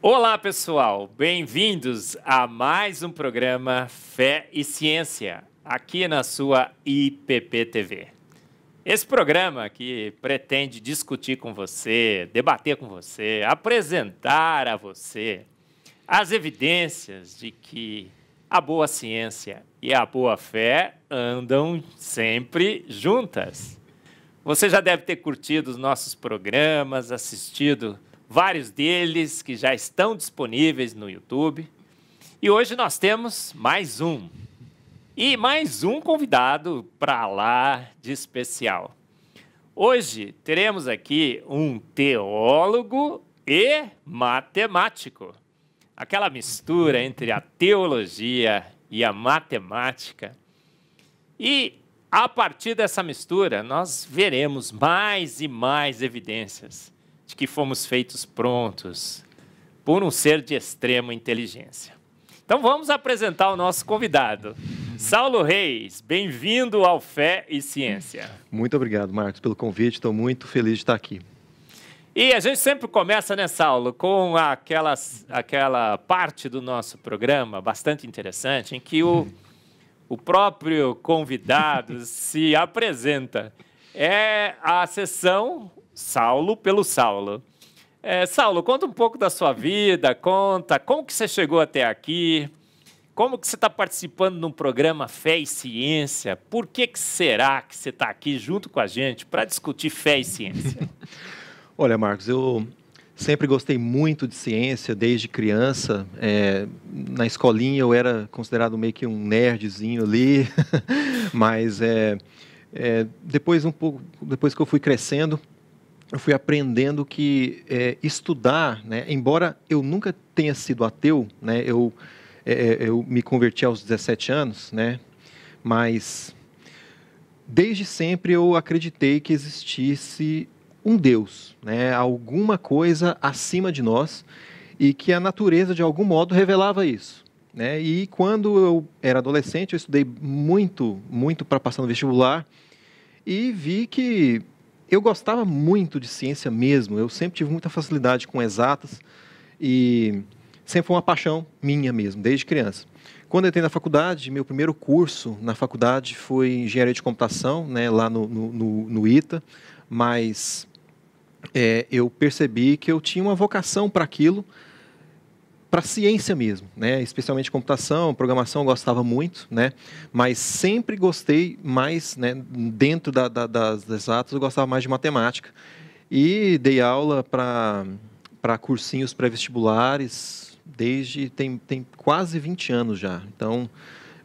Olá, pessoal. Bem-vindos a mais um programa Fé e Ciência, aqui na sua IPP TV. Esse programa que pretende discutir com você, debater com você, apresentar a você as evidências de que a boa ciência e a boa fé andam sempre juntas. Você já deve ter curtido os nossos programas, assistido vários deles que já estão disponíveis no YouTube. E hoje nós temos mais um. E mais um convidado para lá de especial. Hoje teremos aqui um teólogo e matemático. Aquela mistura entre a teologia e a matemática. E a partir dessa mistura, nós veremos mais e mais evidências de que fomos feitos prontos por um ser de extrema inteligência. Então vamos apresentar o nosso convidado. Saulo Reis, bem-vindo ao Fé e Ciência. Muito obrigado, Marcos, pelo convite. Estou muito feliz de estar aqui. E a gente sempre começa, né, Saulo, com aquelas, aquela parte do nosso programa bastante interessante em que o, o próprio convidado se apresenta. É a sessão Saulo pelo Saulo. É, Saulo, conta um pouco da sua vida, conta como que você chegou até aqui, como que você está participando de um programa Fé e Ciência, por que, que será que você está aqui junto com a gente para discutir fé e ciência? Olha, Marcos, eu sempre gostei muito de ciência desde criança. É, na escolinha eu era considerado meio que um nerdzinho ali, mas é, é, depois um pouco depois que eu fui crescendo eu fui aprendendo que é, estudar, né, embora eu nunca tenha sido ateu, né, eu, é, é eu me converti aos 17 anos, né, mas desde sempre eu acreditei que existisse um Deus, né, alguma coisa acima de nós e que a natureza de algum modo revelava isso. Né? E quando eu era adolescente, eu estudei muito, muito para passar no vestibular e vi que eu gostava muito de ciência mesmo. Eu sempre tive muita facilidade com exatas e sempre foi uma paixão minha mesmo, desde criança. Quando eu entrei na faculdade, meu primeiro curso na faculdade foi engenharia de computação, né, lá no, no, no, no ITA, mas é, eu percebi que eu tinha uma vocação para aquilo, para ciência mesmo, né? Especialmente computação, programação, eu gostava muito, né? Mas sempre gostei mais, né? Dentro da, da, das exatas, eu gostava mais de matemática e dei aula para para cursinhos pré-vestibulares desde tem, tem quase 20 anos já. Então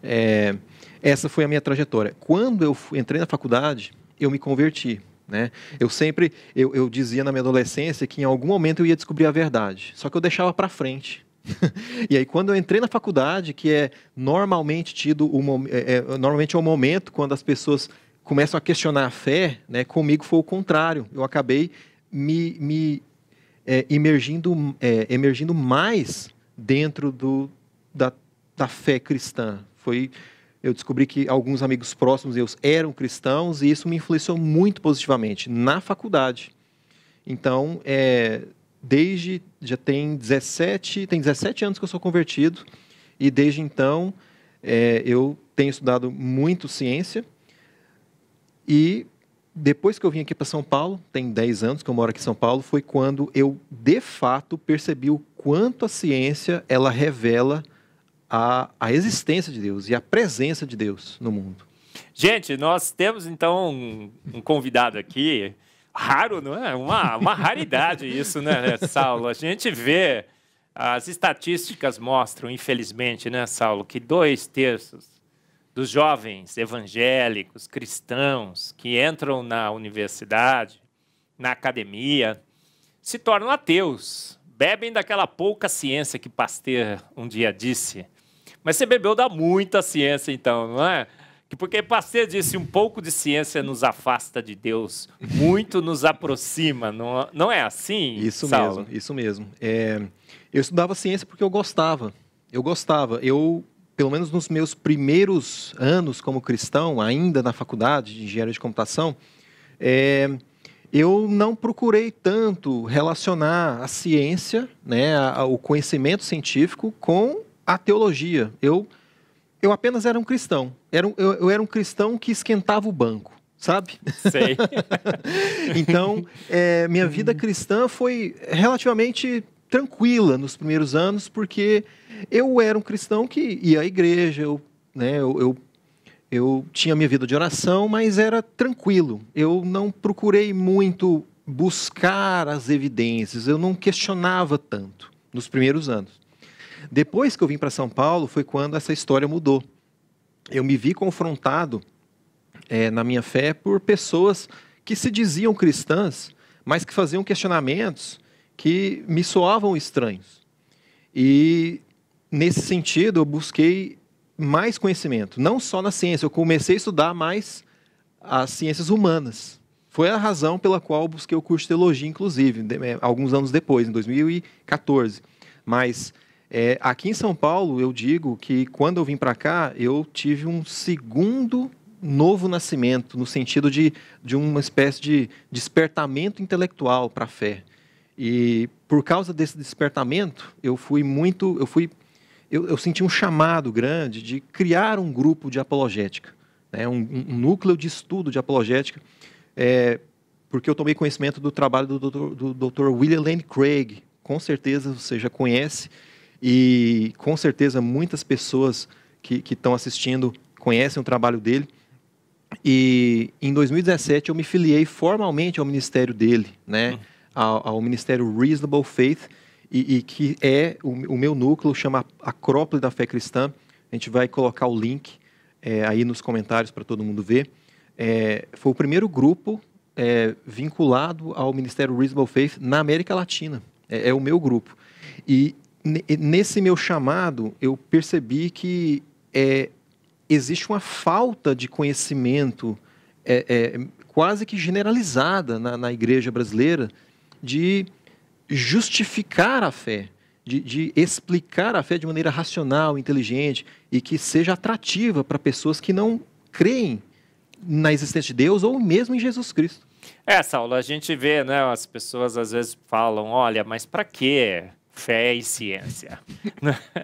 é, essa foi a minha trajetória. Quando eu entrei na faculdade, eu me converti. Né? Eu sempre eu, eu dizia na minha adolescência que em algum momento eu ia descobrir a verdade, só que eu deixava para frente. e aí, quando eu entrei na faculdade, que é normalmente tido o é, é, normalmente é o momento quando as pessoas começam a questionar a fé, né, comigo foi o contrário. Eu acabei me, me é, emergindo, é, emergindo mais dentro do, da, da fé cristã. Foi eu descobri que alguns amigos próximos eles eram cristãos e isso me influenciou muito positivamente na faculdade. Então, é, desde já tem 17, tem 17 anos que eu sou convertido e desde então é, eu tenho estudado muito ciência e depois que eu vim aqui para São Paulo, tem 10 anos que eu moro aqui em São Paulo, foi quando eu de fato percebi o quanto a ciência ela revela a, a existência de Deus e a presença de Deus no mundo. Gente, nós temos então um, um convidado aqui raro, não é? Uma, uma raridade isso, né, né, Saulo? A gente vê, as estatísticas mostram, infelizmente, né, Saulo, que dois terços dos jovens evangélicos, cristãos, que entram na universidade, na academia, se tornam ateus, bebem daquela pouca ciência que Pasteur um dia disse. Mas você bebeu da muita ciência, então, não é? porque Pasteur disse um pouco de ciência nos afasta de Deus, muito nos aproxima. Não, não é assim? Isso Saulo? mesmo, isso mesmo. É, eu estudava ciência porque eu gostava. Eu gostava. Eu, pelo menos nos meus primeiros anos como cristão, ainda na faculdade de engenharia de computação, é, eu não procurei tanto relacionar a ciência, né, a, a, o conhecimento científico, com a teologia. Eu, eu apenas era um cristão era um, eu, eu era um cristão que esquentava o banco sabe? Sei. então, é, minha vida cristã foi relativamente tranquila nos primeiros anos, porque eu era um cristão que ia à igreja, eu, né, eu, eu, eu tinha minha vida de oração, mas era tranquilo. Eu não procurei muito buscar as evidências, eu não questionava tanto nos primeiros anos. Depois que eu vim para São Paulo, foi quando essa história mudou eu me vi confrontado é, na minha fé por pessoas que se diziam cristãs, mas que faziam questionamentos que me soavam estranhos. E nesse sentido, eu busquei mais conhecimento, não só na ciência, eu comecei a estudar mais as ciências humanas. Foi a razão pela qual busquei o curso de teologia, inclusive, de, é, alguns anos depois, em 2014. Mas é, aqui em São Paulo, eu digo que quando eu vim para cá, eu tive um segundo novo nascimento, no sentido de, de uma espécie de despertamento intelectual para a fé. E por causa desse despertamento, eu fui muito, eu fui, eu, eu, senti um chamado grande de criar um grupo de apologética, né? um, um núcleo de estudo de apologética, é, porque eu tomei conhecimento do trabalho do Dr. Do William Lane Craig, com certeza você já conhece, e com certeza muitas pessoas que estão assistindo conhecem o trabalho dele. E em 2017 eu me filiei formalmente ao ministério dele, né? Uhum. Ao, ao, ministério Reasonable Faith, e, e que é o, o, meu núcleo, chama Acrópole da Fé Cristã. A gente vai colocar o link é, aí nos comentários para todo mundo ver. É, foi o primeiro grupo é, vinculado ao Ministério Reasonable Faith na América Latina. É, é, o meu grupo. E nesse meu chamado, eu percebi que é, existe uma falta de conhecimento é, é, quase que generalizada na, na, igreja brasileira de justificar a fé, de, de, explicar a fé de maneira racional, inteligente e que seja atrativa para pessoas que não creem na existência de Deus ou mesmo em Jesus Cristo. É, Saulo, a gente vê, né, as pessoas às vezes falam, olha, mas para quê? fé e ciência.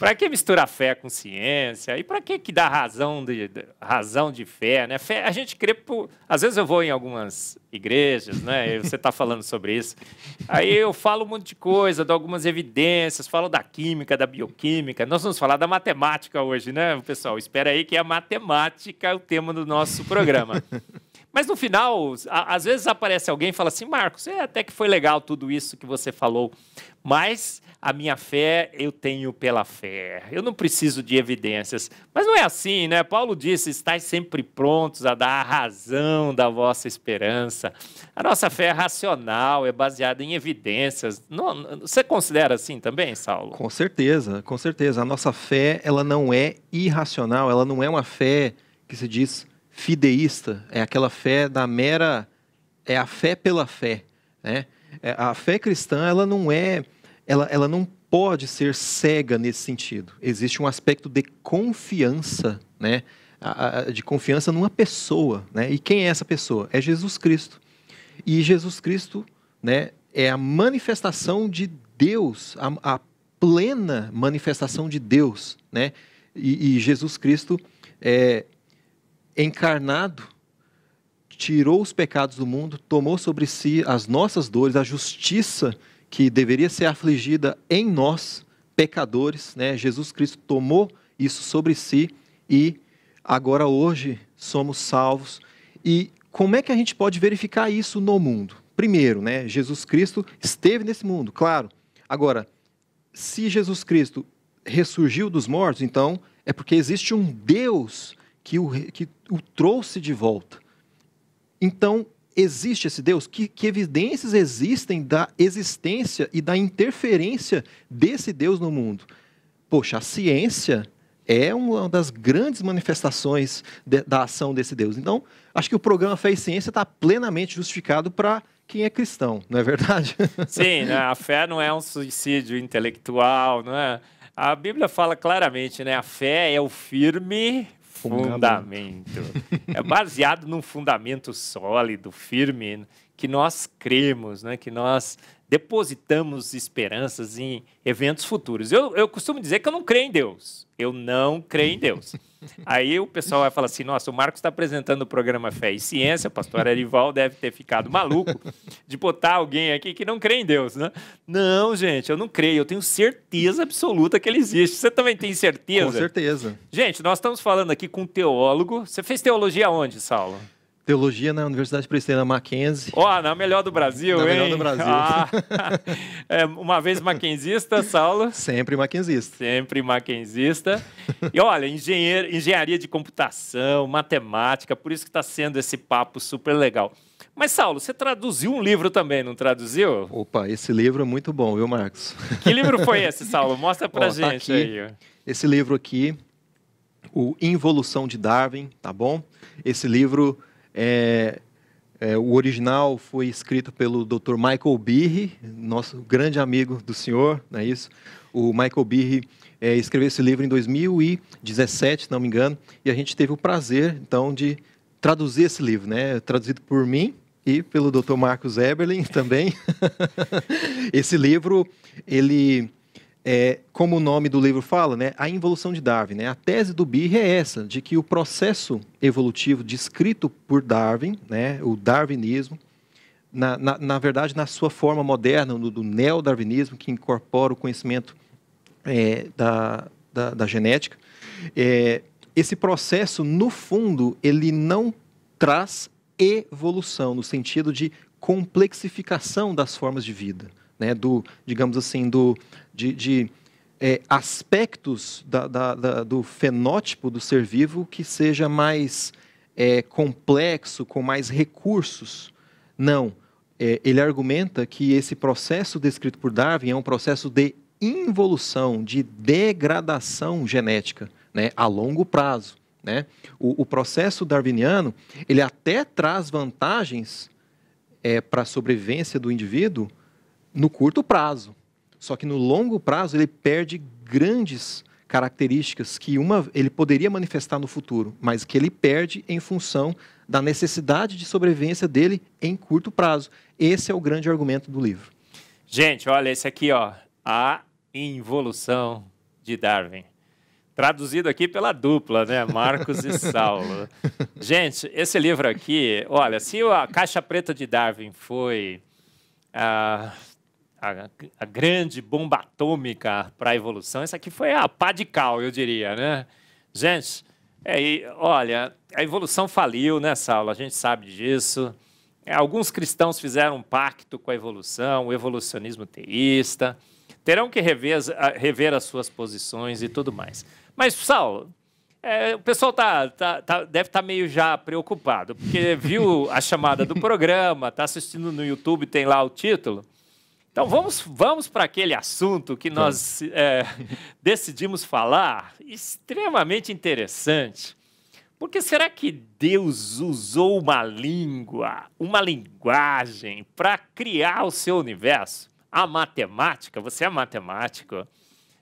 para que misturar fé com ciência? E para que que dá razão de, de, razão de fé, né? Fé, a gente crê por... Às vezes eu vou em algumas igrejas, né? E você está falando sobre isso. Aí eu falo um monte de coisa, dou algumas evidências, falo da química, da bioquímica. Nós vamos falar da matemática hoje, né, pessoal? Espera aí que é a matemática o tema do nosso programa. Mas no final, a, às vezes aparece alguém e fala assim: Marcos, é até que foi legal tudo isso que você falou, mas a minha fé eu tenho pela fé. Eu não preciso de evidências. Mas não é assim, né? Paulo disse: estáis sempre prontos a dar a razão da vossa esperança. A nossa fé é racional, é baseada em evidências. Não, você considera assim também, Saulo? Com certeza, com certeza. A nossa fé, ela não é irracional, ela não é uma fé que se diz fideísta, é aquela fé da mera. É a fé pela fé. Né? É, a fé cristã, ela não é. Ela, ela não pode ser cega nesse sentido. Existe um aspecto de confiança, né? de confiança numa pessoa. Né? E quem é essa pessoa? É Jesus Cristo. E Jesus Cristo né, é a manifestação de Deus, a, a plena manifestação de Deus. Né? E, e Jesus Cristo é, encarnado, tirou os pecados do mundo, tomou sobre si as nossas dores, a justiça que deveria ser afligida em nós, pecadores. Né? Jesus Cristo tomou isso sobre si e agora hoje somos salvos. E como é que a gente pode verificar isso no mundo? Primeiro, né, Jesus Cristo esteve nesse mundo, claro. Agora, se Jesus Cristo ressurgiu dos mortos, então é porque existe um Deus que o, que o trouxe de volta. Então, existe esse Deus? Que, que, evidências existem da existência e da interferência desse Deus no mundo? Poxa, a ciência é uma das grandes manifestações de, da ação desse Deus. Então, acho que o programa Fé e Ciência está plenamente justificado para quem é cristão, não é verdade? Sim, né? a fé não é um suicídio intelectual, não é? A Bíblia fala claramente, né? A fé é o firme né? Fundamento. é baseado num fundamento sólido, firme, que nós cremos, né? que nós depositamos esperanças em eventos futuros. Eu, eu costumo dizer que eu não creio em Deus. Eu não creio em Deus. Aí o pessoal vai falar assim: nossa, o Marcos está apresentando o programa Fé e Ciência, o pastor Arival deve ter ficado maluco de botar alguém aqui que não crê em Deus, né? Não, gente, eu não creio, eu tenho certeza absoluta que ele existe. Você também tem certeza? Com certeza. Gente, nós estamos falando aqui com um teólogo. Você fez teologia onde, Saulo? Teologia na Universidade Presbiteriana Mackenzie. Ó, oh, na melhor do Brasil, na hein? melhor do Brasil. Ah, é, uma vez mackenzista, Saulo? Sempre mackenzista. Sempre mackenzista. E olha, engenheiro, engenharia de computação, matemática, por isso que está sendo esse papo super legal. Mas, Saulo, você traduziu um livro também, não traduziu? Opa, esse livro é muito bom, viu, Marcos? Que livro foi esse, Saulo? Mostra pra oh, gente tá aqui, aí. Esse livro aqui, o Involução de Darwin, tá bom? Esse livro é, é, o original foi escrito pelo Dr. Michael Birri, nosso grande amigo do senhor, não é isso? O Michael Birri é, escreveu esse livro em 2017, se não me engano, e a gente teve o prazer, então, de traduzir esse livro, né? Traduzido por mim e pelo Dr. Marcos Eberlin também. esse livro, ele é, como o nome do livro fala, né, a involução de Darwin. Né? A tese do Birre é essa, de que o processo evolutivo descrito por Darwin, né, o darwinismo, na, na, na verdade, na sua forma moderna, no, do neodarwinismo, que incorpora o conhecimento é, da, da, da, genética, é, esse processo, no fundo, ele não traz evolução, no sentido de complexificação das formas de vida né, do, digamos assim, do, de, de é, aspectos da, da, da, do fenótipo do ser vivo que seja mais é, complexo, com mais recursos. Não. É, ele argumenta que esse processo descrito por Darwin é um processo de involução, de degradação genética, né, a longo prazo. Né? O, o processo darwiniano ele até traz vantagens é, para a sobrevivência do indivíduo no curto prazo. Só que no longo prazo ele perde grandes características que uma ele poderia manifestar no futuro, mas que ele perde em função da necessidade de sobrevivência dele em curto prazo. Esse é o grande argumento do livro. Gente, olha esse aqui, ó, a involução de Darwin. Traduzido aqui pela dupla, né? Marcos e Saulo. Gente, esse livro aqui, olha, se a caixa preta de Darwin foi ah, a, a grande bomba atômica para a evolução. Essa aqui foi a pá de cal, eu diria, né? Gente, é, e, olha, a evolução faliu nessa aula, a gente sabe disso. É, alguns cristãos fizeram um pacto com a evolução, o evolucionismo teísta. Terão que rever, rever as suas posições e tudo mais. Mas, Saulo, é, o pessoal tá, tá, tá deve estar tá meio já preocupado, porque viu a chamada do programa, está assistindo no YouTube, tem lá o título. Então vamos, vamos para aquele assunto que nós é, decidimos falar, extremamente interessante. Porque será que Deus usou uma língua, uma linguagem para criar o seu universo? A matemática, você é matemático,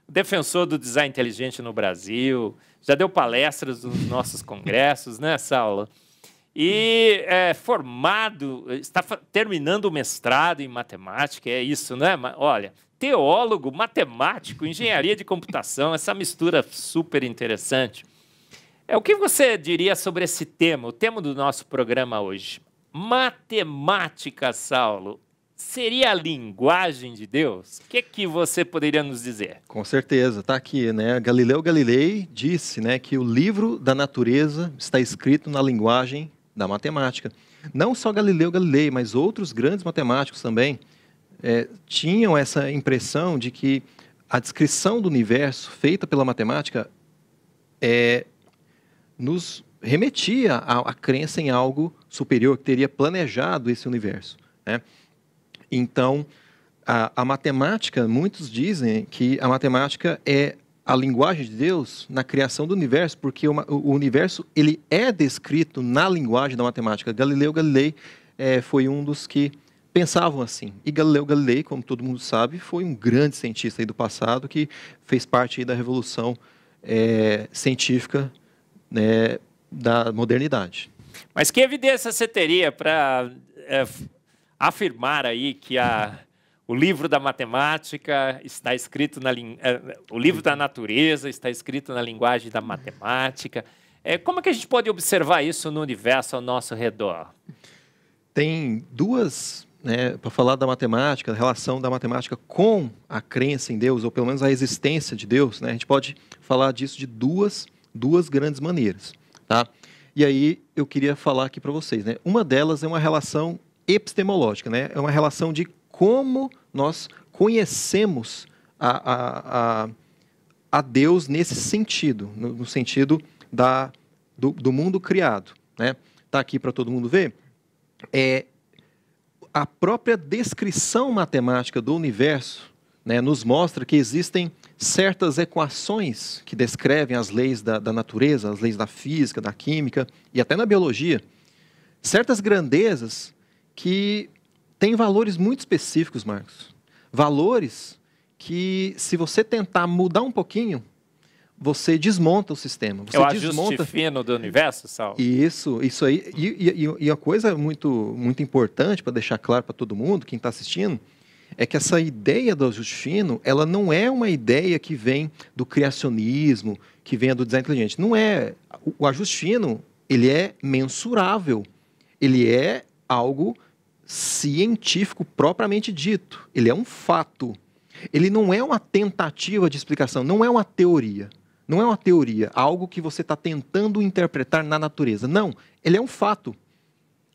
defensor do design inteligente no Brasil, já deu palestras nos nossos congressos, né, Saulo? e é formado, está terminando o mestrado em matemática, é isso, não é? Olha, teólogo, matemático, engenharia de computação, essa mistura super interessante. É o que você diria sobre esse tema, o tema do nosso programa hoje? Matemática, Saulo, seria a linguagem de Deus? O que, é que você poderia nos dizer? Com certeza, está aqui, né? Galileu Galilei disse, né, que o livro da natureza está escrito na linguagem da matemática. Não só Galileu Galilei, mas outros grandes matemáticos também é, tinham essa impressão de que a descrição do universo feita pela matemática é, nos remetia à, à crença em algo superior que teria planejado esse universo. Né? Então, a, a, matemática, muitos dizem que a matemática é a linguagem de Deus na criação do universo, porque o universo ele é descrito na linguagem da matemática. Galileu Galilei é, foi um dos que pensavam assim. E Galileu Galilei, como todo mundo sabe, foi um grande cientista do passado que fez parte da revolução é, científica né, da modernidade. Mas que evidência você teria para é, afirmar aí que a o livro da matemática está escrito na eh, o livro da natureza está escrito na linguagem da matemática. É, como é que a gente pode observar isso no universo ao nosso redor? Tem duas, né, para falar da matemática, a relação da matemática com a crença em Deus ou pelo menos a existência de Deus, né? A gente pode falar disso de duas, duas grandes maneiras, tá? E aí eu queria falar aqui para vocês, né? Uma delas é uma relação epistemológica, né? É uma relação de como nós conhecemos a, a, a, a Deus nesse sentido, no, no sentido da, do, do, mundo criado. Está né? Tá aqui para todo mundo ver. É, a própria descrição matemática do universo né, nos mostra que existem certas equações que descrevem as leis da, da, natureza, as leis da física, da química e até na biologia, certas grandezas que tem valores muito específicos, Marcos. Valores que, se você tentar mudar um pouquinho, você desmonta o sistema. Você é o desmonta... ajuste fino do universo, Sal? Isso, isso aí. E, e, e a coisa muito, muito importante para deixar claro para todo mundo, quem está assistindo, é que essa ideia do ajuste fino, ela não é uma ideia que vem do criacionismo, que vem do design inteligente. Não é. O ajuste fino, ele é mensurável. Ele é algo científico propriamente dito. Ele é um fato. Ele não é uma tentativa de explicação, não é uma teoria. Não é uma teoria, algo que você está tentando interpretar na natureza. Não, ele é um fato.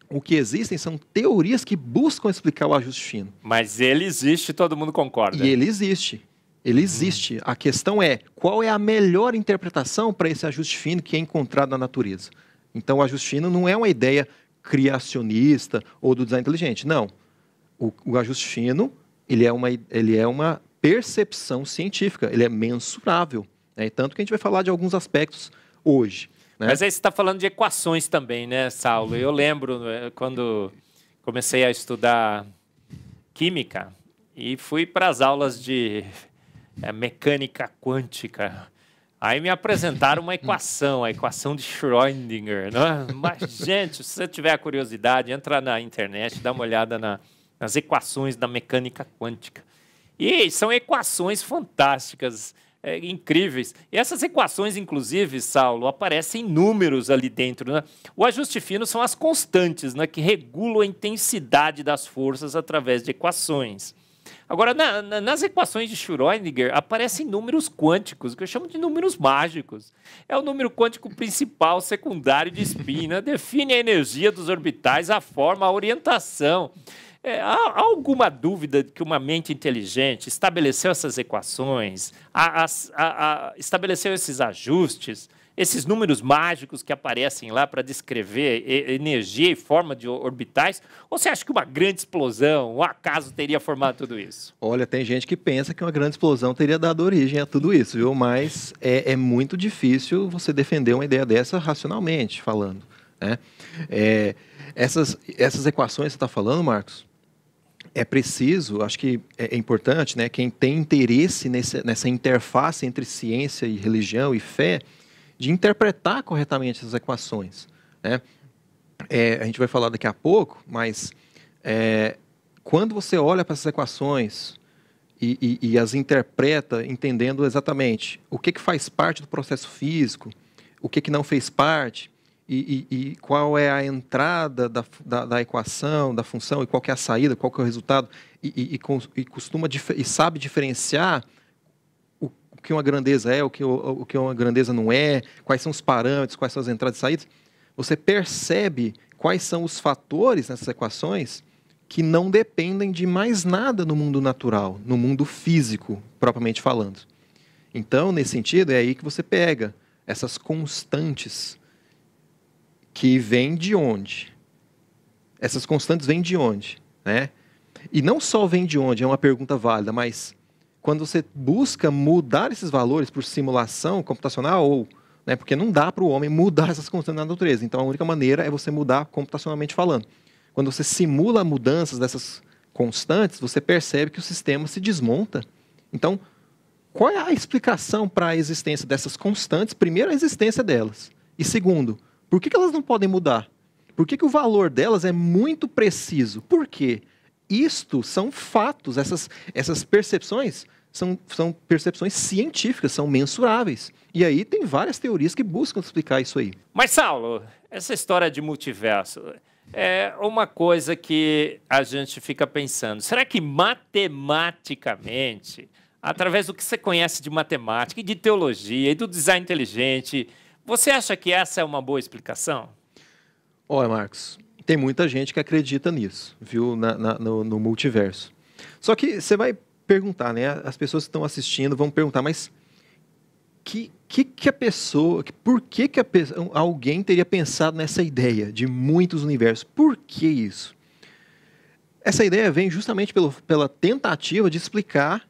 O que existem são teorias que buscam explicar o ajuste fino. Mas ele existe, todo mundo concorda. E ele existe. Ele existe. Hum. A questão é qual é a melhor interpretação para esse ajuste fino que é encontrado na natureza. Então, o ajuste fino não é uma ideia criacionista ou do design inteligente. Não. O, o ajuste fino ele é, uma, ele é uma percepção científica, ele é mensurável. Né? Tanto que a gente vai falar de alguns aspectos hoje. Né? Mas aí você está falando de equações também, né, Saulo? Eu lembro né, quando comecei a estudar química e fui para as aulas de eh, mecânica quântica. Aí me apresentaram uma equação, a equação de Schrödinger. Né? Mas, gente, se você tiver a curiosidade, entra na internet, dá uma olhada na, nas equações da mecânica quântica. E são equações fantásticas, é, incríveis. E essas equações, inclusive, Saulo, aparecem números ali dentro. Né? O ajuste fino são as constantes né, que regulam a intensidade das forças através de equações. Agora, na, na, nas equações de Schrödinger aparecem números quânticos, que eu chamo de números mágicos. É o número quântico principal, secundário de espina, define a energia dos orbitais, a forma, a orientação. É, há, alguma dúvida que uma mente inteligente estabeleceu essas equações, a, a, a, estabeleceu esses ajustes? esses números mágicos que aparecem lá para descrever energia e forma de orbitais? Ou você acha que uma grande explosão, um acaso, teria formado tudo isso? Olha, tem gente que pensa que uma grande explosão teria dado origem a tudo isso, viu? Mas é, é muito difícil você defender uma ideia dessa racionalmente falando. Né? É, essas, essas equações que você está falando, Marcos, é preciso, acho que é, é importante, né, quem tem interesse nesse, nessa interface entre ciência e religião e fé, de interpretar corretamente essas equações. Né? É, a gente vai falar daqui a pouco, mas é, quando você olha para essas equações e, e, e, as interpreta entendendo exatamente o que, que faz parte do processo físico, o que, que não fez parte, e, e qual é a entrada da, da, da, equação, da função, e qual é a saída, qual é o resultado, e, costuma e sabe diferenciar o que uma grandeza é, o que, o, o que uma grandeza não é, quais são os parâmetros, quais são as entradas e saídas, você percebe quais são os fatores nessas equações que não dependem de mais nada no mundo natural, no mundo físico, propriamente falando. Então, nesse sentido, é aí que você pega essas constantes que vêm de onde? Essas constantes vêm de onde? Né? E não só vêm de onde, é uma pergunta válida, mas quando você busca mudar esses valores por simulação computacional ou né, porque não dá para o homem mudar essas constantes na natureza. Então a única maneira é você mudar computacionalmente falando. Quando você simula mudanças dessas constantes, você percebe que o sistema se desmonta. Então, qual é a explicação para a existência dessas constantes? Primeiro, a existência delas. E segundo, por que, que elas não podem mudar? Por que, que o valor delas é muito preciso? Por quê? isto são fatos, essas, essas percepções são, são percepções científicas, são mensuráveis. E aí tem várias teorias que buscam explicar isso aí. Mas, Saulo, essa história de multiverso é uma coisa que a gente fica pensando. Será que matematicamente, através do que você conhece de matemática e de teologia e do design inteligente, você acha que essa é uma boa explicação? Olha, Marcos, tem muita gente que acredita nisso, viu, na, na, no, no multiverso. Só que você vai perguntar, né? As pessoas que estão assistindo vão perguntar, mas que, que, que a pessoa, por que, que a, alguém teria pensado nessa ideia de muitos universos? Por que isso? Essa ideia vem justamente pelo, pela tentativa de explicar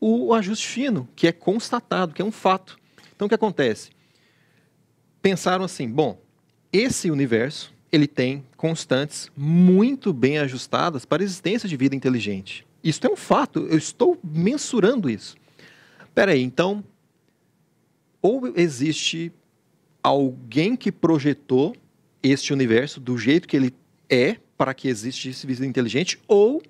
o ajuste fino, que é constatado, que é um fato. Então, o que acontece? Pensaram assim, bom, esse universo ele tem constantes muito bem ajustadas para a existência de vida inteligente. Isso é um fato, eu estou mensurando isso. Peraí, então, ou existe alguém que projetou este universo do jeito que ele é para que existisse vida inteligente, ou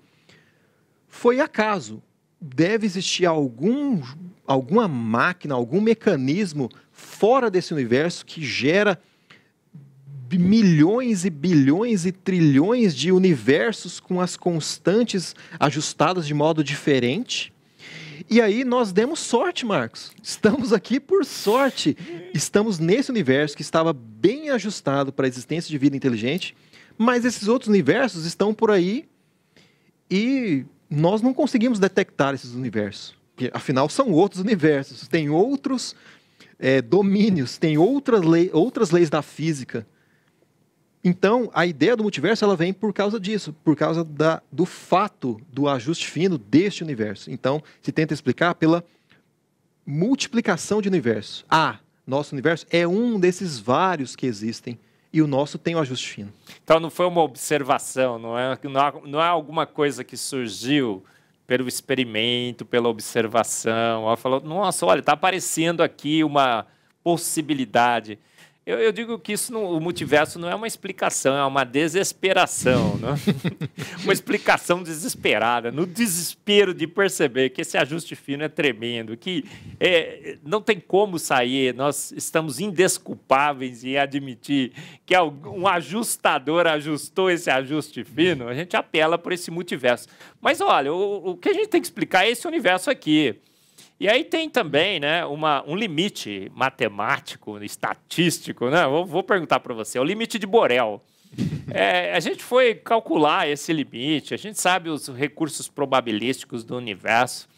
foi acaso. Deve existir algum, alguma máquina, algum mecanismo fora desse universo que gera milhões e bilhões e trilhões de universos com as constantes ajustadas de modo diferente. E aí nós demos sorte, Marcos. Estamos aqui por sorte. Estamos nesse universo que estava bem ajustado para a existência de vida inteligente, mas esses outros universos estão por aí e nós não conseguimos detectar esses universos. Porque, afinal, são outros universos, tem outros é, domínios, tem outras, lei, outras leis da física então, a ideia do multiverso ela vem por causa disso, por causa da, do fato do ajuste fino deste universo. Então, se tenta explicar pela multiplicação de universo. Ah, nosso universo é um desses vários que existem e o nosso tem o ajuste fino. Então, não foi uma observação, não é, não é alguma coisa que surgiu pelo experimento, pela observação. Ela falou: nossa, olha, está aparecendo aqui uma possibilidade. Eu, eu, digo que isso não, o multiverso não é uma explicação, é uma desesperação. Né? uma explicação desesperada, no desespero de perceber que esse ajuste fino é tremendo, que é, não tem como sair, nós estamos indesculpáveis em admitir que um ajustador ajustou esse ajuste fino, a gente apela por esse multiverso. Mas olha, o, o que a gente tem que explicar é esse universo aqui. E aí tem também né, uma, um limite matemático, estatístico, né? Vou, vou perguntar para você, é o limite de Borel. É, a gente foi calcular esse limite, a gente sabe os recursos probabilísticos do universo.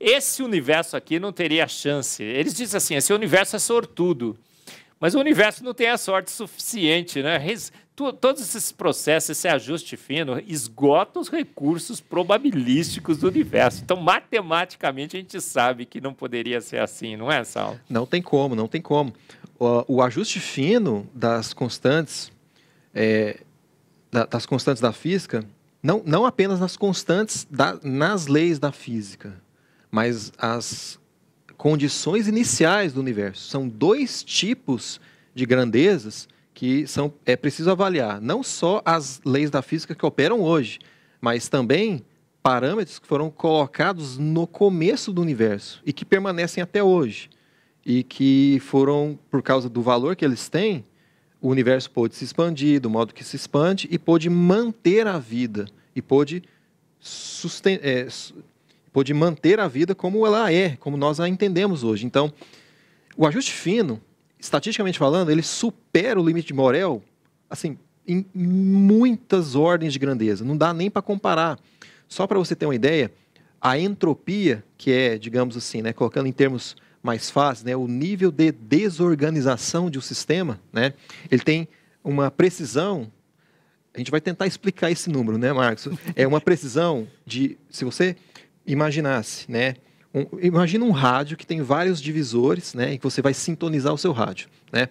Esse universo aqui não teria chance. Eles dizem assim: esse universo é sortudo. Mas o universo não tem a sorte suficiente, né? tu, todos esses processos, esse ajuste fino, esgota os recursos probabilísticos do universo. Então, matematicamente, a gente sabe que não poderia ser assim, não é, Sal? Não tem como, não tem como. O, o ajuste fino das constantes, é, da, das constantes da física, não, não apenas nas constantes da, nas leis da física, mas as condições iniciais do universo. São dois tipos de grandezas que são, é preciso avaliar não só as leis da física que operam hoje, mas também parâmetros que foram colocados no começo do universo e que permanecem até hoje e que foram por causa do valor que eles têm, o universo pôde se expandir do modo que se expande e pôde manter a vida e pôde, susten é, pôde manter a vida como ela é, como nós a entendemos hoje. Então, o ajuste fino estatisticamente falando, ele supera o limite de Morel, assim, em muitas ordens de grandeza. Não dá nem para comparar. Só para você ter uma ideia, a entropia, que é, digamos assim, né, colocando em termos mais fáceis, né, o nível de desorganização de um sistema, né, ele tem uma precisão. A gente vai tentar explicar esse número, né, Marcos? É uma precisão de, se você imaginasse, né, um, imagina um rádio que tem vários divisores, né? E que você vai sintonizar o seu rádio, né?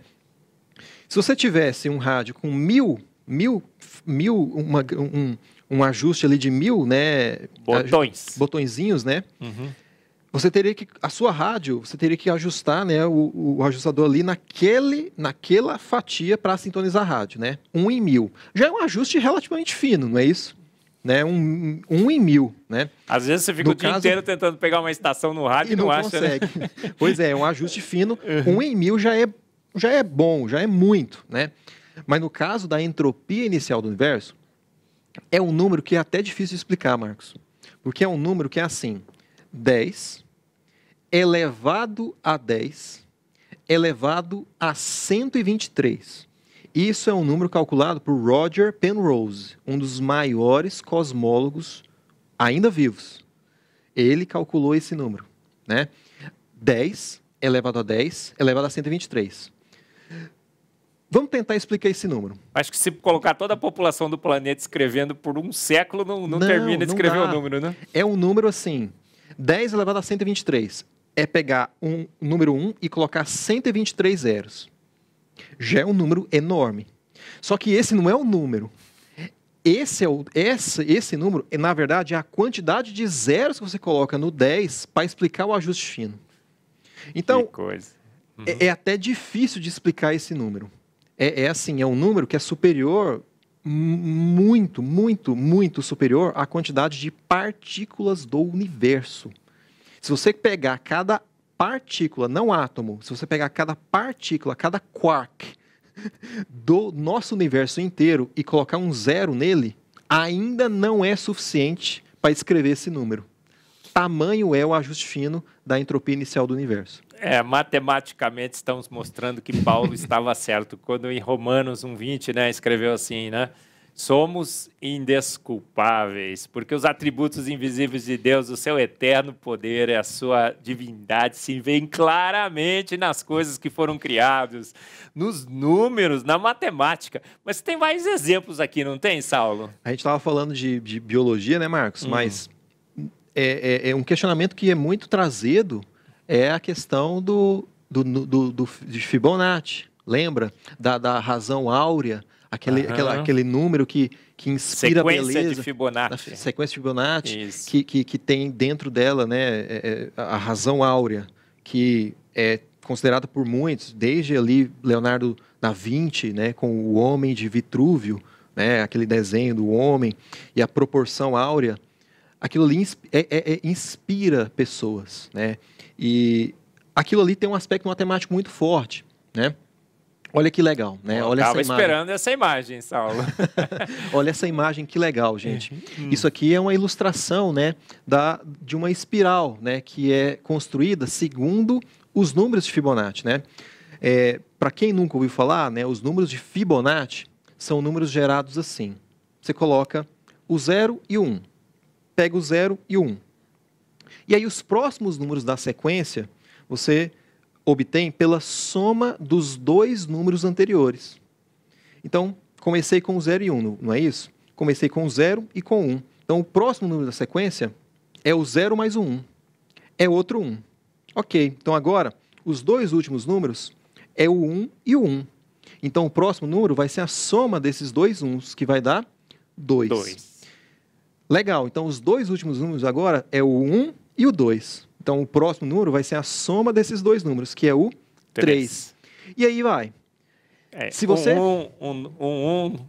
Se você tivesse um rádio com mil, mil, mil, uma, um, um ajuste ali de mil, né? Botões. Botõezinhos, né? Uhum. Você teria que, a sua rádio, você teria que ajustar, né, o, o ajustador ali naquele, naquela fatia para sintonizar a rádio, né? Um em mil. Já é um ajuste relativamente fino, não é isso? né? Um, um em mil, né? Às vezes você fica no o dia caso, inteiro tentando pegar uma estação no rádio e não, não acha, né? consegue. Né? pois é, é um ajuste fino. Uhum. Um em mil já é, já é bom, já é muito, né? Mas no caso da entropia inicial do universo, é um número que é até difícil de explicar, Marcos. Porque é um número que é assim, 10 elevado a 10 elevado a 123. Isso é um número calculado por Roger Penrose, um dos maiores cosmólogos ainda vivos. Ele calculou esse número, né? 10 elevado a 10 elevado a 123. Vamos tentar explicar esse número. Acho que se colocar toda a população do planeta escrevendo por um século, não, não, não termina de não escrever o número, né? É um número assim, 10 elevado a 123. É pegar um número 1 e colocar 123 zeros. Já é um número enorme. Só que esse não é o número. Esse, é o, esse, esse número, é, na verdade, é a quantidade de zeros que você coloca no 10 para explicar o ajuste fino. Então, uhum. é, é, até difícil de explicar esse número. É, é assim, é um número que é superior, muito, muito, muito superior à quantidade de partículas do universo. Se você pegar cada partícula, não átomo, se você pegar cada partícula, cada quark do nosso universo inteiro e colocar um zero nele, ainda não é suficiente para escrever esse número. Tamanho é o ajuste fino da entropia inicial do universo. É, matematicamente estamos mostrando que Paulo estava certo. Quando em Romanos 1,20, né, escreveu assim, né? Somos indesculpáveis, porque os atributos invisíveis de Deus, o seu eterno poder e a sua divindade se veem claramente nas coisas que foram criadas, nos números, na matemática. Mas tem mais exemplos aqui, não tem, Saulo? A gente estava falando de, de, biologia, né, Marcos? Hum. Mas é, é, é um questionamento que é muito trazido é a questão do, do, do, do, de Fibonacci, lembra? Da, da razão áurea, Aquele, uhum. aquela, aquele número que, que inspira a beleza. Tá, sequência de Fibonacci. Sequência de Fibonacci, que, que, que, tem dentro dela né, é, é, a razão áurea, que é considerada por muitos, desde ali Leonardo da Vinci, né, com o Homem de Vitrúvio, né, aquele desenho do homem, e a proporção áurea, aquilo ali é, é, é, inspira pessoas. Né? E aquilo ali tem um aspecto matemático muito forte. Né? Olha que legal, né? Eu Olha essa esperando essa imagem, Saulo. Olha essa imagem, que legal, gente. É. Hum. Isso aqui é uma ilustração, né, da, de uma espiral, né, que é construída segundo os números de Fibonacci, né? É, Para quem nunca ouviu falar, né, os números de Fibonacci são números gerados assim. Você coloca o 0 e o 1. Um. Pega o 0 e o 1. Um. E aí os próximos números da sequência, você obtém pela soma dos dois números anteriores. Então, comecei com 0 e 1, um, não é isso? Comecei com 0 e com 1. Um. Então, o próximo número da sequência é o 0 mais o 1. Um. É outro 1. Ok, então agora, os dois últimos números é o 1 e o 1. Então, o próximo número vai ser a soma desses dois uns, que vai dar 2. Legal, então os dois últimos números agora é o 1 e o 2. Então, o próximo número vai ser a soma desses dois números, que é o 3. E aí vai. É, Se você... Um, 1, um,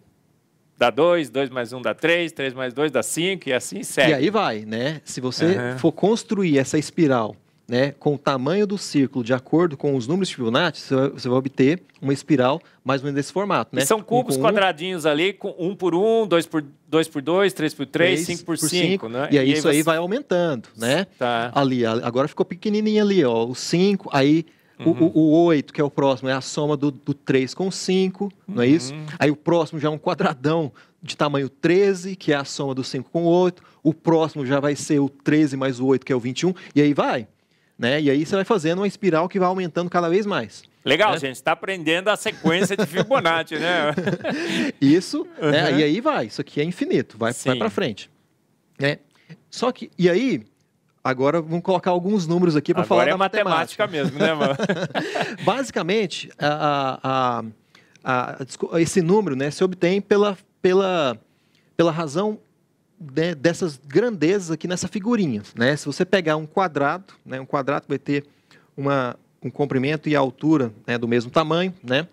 dá 2, 2 mais 1 um dá 3, 3 mais 2 dá 5 e assim segue. E aí vai, né? Se você uhum. for construir essa espiral né, com o tamanho do círculo, de acordo com os números de Fibonacci, você vai obter uma espiral mais ou menos desse formato. Né? E são cubos um quadradinhos um, ali, com 1 um por 1, 2 por 2 por 2, 3 por 3, 5 por 5, né? E aí e isso aí, você... aí vai aumentando, né? Tá. Ali, agora ficou pequenininho ali, ó, o 5, aí Uhum. O, o, o 8, que é o próximo, é a soma do, do 3 com 5, uhum. não é isso? Uhum. Aí o próximo já é um quadradão de tamanho 13, que é a soma do 5 com o 8. O próximo já vai ser o 13 mais o 8, que é o 21. E aí vai. Né? E aí você vai fazendo uma espiral que vai aumentando cada vez mais. Legal, né? gente, está aprendendo a sequência de Fibonacci, né? Isso, né? uhum. né? e aí vai, isso aqui é infinito, vai, vai para frente. Né? Só que, e aí, agora vamos colocar alguns números aqui para falar é da matemática. matemática mesmo, né, mano? Basicamente, a, a, a, esse número né, se obtém pela, pela, pela razão né, dessas grandezas aqui nessa figurinha. Né? Se você pegar um quadrado, né, um quadrado vai ter uma, um comprimento e a altura né, do mesmo tamanho, né?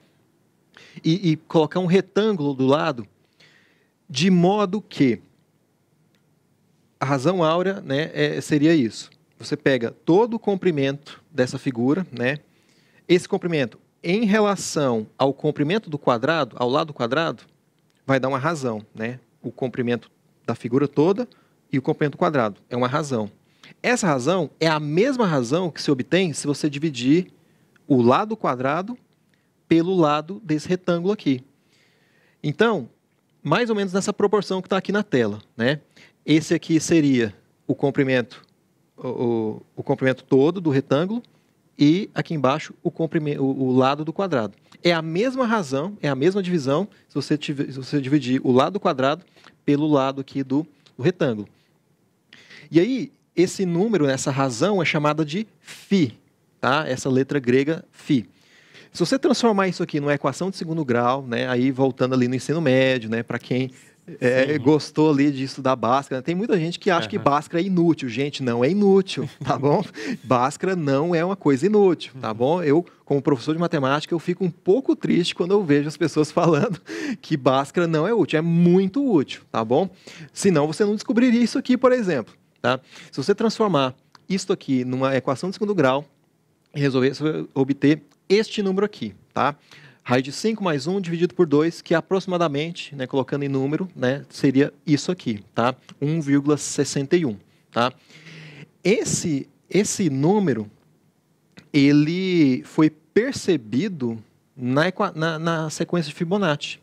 E, e, colocar um retângulo do lado, de modo que a razão áurea né, é, seria isso. Você pega todo o comprimento dessa figura, né? Esse comprimento em relação ao comprimento do quadrado, ao lado do quadrado, vai dar uma razão, né? O comprimento da figura toda e o comprimento quadrado. É uma razão. Essa razão é a mesma razão que se obtém se você dividir o lado quadrado pelo lado desse retângulo aqui. Então, mais ou menos nessa proporção que está aqui na tela. Né? Esse aqui seria o comprimento, o, o comprimento todo do retângulo e aqui embaixo o, comprimento, o, o lado do quadrado. É a mesma razão, é a mesma divisão se você, tiver, se você dividir o lado quadrado pelo lado aqui do, do retângulo. E aí, esse número, essa razão é chamada de φ, tá? essa letra grega φ. Se você transformar isso aqui numa equação de segundo grau, né, aí voltando ali no ensino médio, né, para quem é, gostou ali de estudar Bhaskara. Tem muita gente que acha uhum. que Bhaskara é inútil. Gente, não é inútil, tá bom? Bhaskara não é uma coisa inútil, tá uhum. bom? Eu, como professor de matemática, eu fico um pouco triste quando eu vejo as pessoas falando que Bhaskara não é útil. É muito útil, tá bom? Senão você não descobriria isso aqui, por exemplo, tá? Se você transformar isto aqui numa equação de segundo grau e resolver obter este número aqui, tá? raiz de 5 mais 1 dividido por 2, que é aproximadamente, né, colocando em número, né, seria isso aqui, tá? 1,61, tá? Esse, esse número, ele foi percebido na, na, na sequência de Fibonacci,